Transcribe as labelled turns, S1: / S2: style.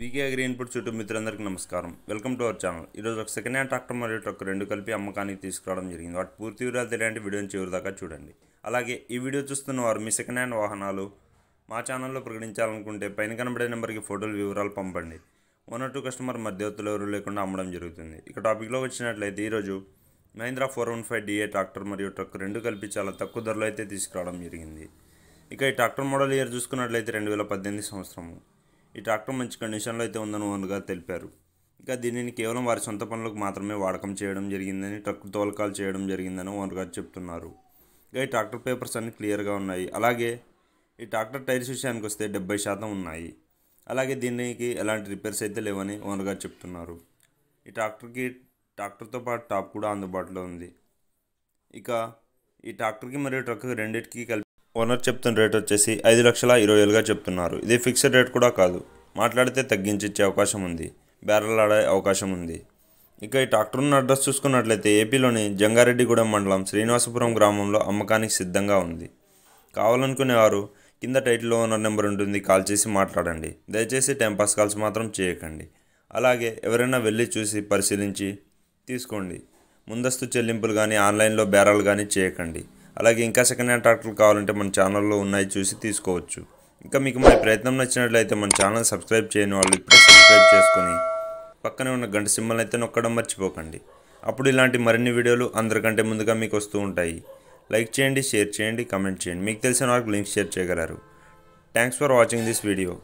S1: వీకే agri input చుట్టూ మిత్రులందరికీ నమస్కారం వెల్కమ్ టు అవర్ ఛానల్ ఈరోజు ఒక సెకండ్ హ్యాండ్ ట్రాక్టర్ మరియు ట్రక్ రెండు కలిపి అమ్మకానికి తీసుకురావడం జరిగింది వాటి పూర్తి వివరాలు తెలియాలంటే వీడియోని చివరి దాకా చూడండి అలాగే ఈ వీడియో చూస్తున్న వారు మీ సెకండ్ హ్యాండ్ వాహనాలు మా ఛానల్లో ప్రకటించాలనుకుంటే పైన కనబడే నెంబర్కి ఫోటోలు వివరాలు పంపండి వన్ ఆర్ టూ కస్టమర్ మధ్యవర్తులు ఎవరు లేకుండా అమ్మడం జరుగుతుంది ఇక టాపిక్లో వచ్చినట్లయితే ఈరోజు Mahindra four one five D A tractor మరియు ట్రక్ రెండు కలిపి చాలా తక్కువ ధరలో అయితే తీసుకురావడం జరిగింది ఇక ఈ ట్రాక్టర్ మోడల్ ఇయర్ చూసుకున్నట్లయితే రెండు వేల పద్దెనిమిది సంవత్సరము ఈ ట్రాక్టర్ మంచి కండిషన్లో అయితే ఉందని ఓనర్ గారు తెలిపారు ఇంకా దీనిని కేవలం వారి సొంత పనులకు మాత్రమే వాడకం చేయడం జరిగిందని ట్రక్ తోలకాలు చేయడం జరిగిందని ఓనర్ గారు చెప్తున్నారు ఇంకా ఈ ట్రాక్టర్ పేపర్స్ అన్ని క్లియర్గా ఉన్నాయి అలాగే ఈ ట్రాక్టర్ టైర్స్ విషయానికి వస్తే డెబ్బై శాతం ఉన్నాయి అలాగే దీనికి ఎలాంటి రిపేర్స్ అయితే లేవని ఓనర్ గారు చెప్తున్నారు ఈ ట్రాక్టర్కి ట్రాక్టర్తో పాటు టాప్ కూడా అందుబాటులో ఉంది ఇక ఈ ట్రాక్టర్కి మరియు ట్రక్కి రెండింటికి కలిపి ఓనర్ చెప్తున్న రేట్ వచ్చేసి ఐదు లక్షల ఇరవై వేలుగా చెప్తున్నారు ఇది ఫిక్స్డ్ రేట్ కూడా కాదు మాట్లాడితే తగ్గించి ఇచ్చే అవకాశం ఉంది బ్యారల్ ఆడే అవకాశం ఉంది ఇక ఈ ట్రాక్టర్ ఉన్న అడ్రస్ చూసుకున్నట్లయితే ఏపీలోని జంగారెడ్డిగూడెం మండలం శ్రీనివాసపురం గ్రామంలో అమ్మకానికి సిద్ధంగా ఉంది కావాలనుకునేవారు కింద టైటిల్లో ఓనర్ నెంబర్ ఉంటుంది కాల్ చేసి మాట్లాడండి దయచేసి టైంపాస్ కాల్స్ మాత్రం చేయకండి అలాగే ఎవరైనా వెళ్ళి చూసి పరిశీలించి తీసుకోండి ముందస్తు చెల్లింపులు కానీ ఆన్లైన్లో బేరాలు కానీ చేయకండి అలాగే ఇంకా సెకండ్ హ్యాండ్ ట్రాక్టర్లు కావాలంటే మన ఛానల్లో ఉన్నాయి చూసి తీసుకోవచ్చు ఇంకా మీకు మన ప్రయత్నం నచ్చినట్లయితే మన ఛానల్ సబ్స్క్రైబ్ చేయని వాళ్ళు ఇప్పుడే సబ్స్క్రైబ్ చేసుకొని పక్కనే ఉన్న గంట సింబల్ అయితే నొక్కడం మర్చిపోకండి అప్పుడు ఇలాంటి మరిన్ని వీడియోలు అందరికంటే ముందుగా మీకు వస్తూ ఉంటాయి లైక్ చేయండి షేర్ చేయండి కమెంట్ చేయండి మీకు తెలిసిన వాళ్ళకి లింక్ షేర్ చేయగలరు thanks for watching this video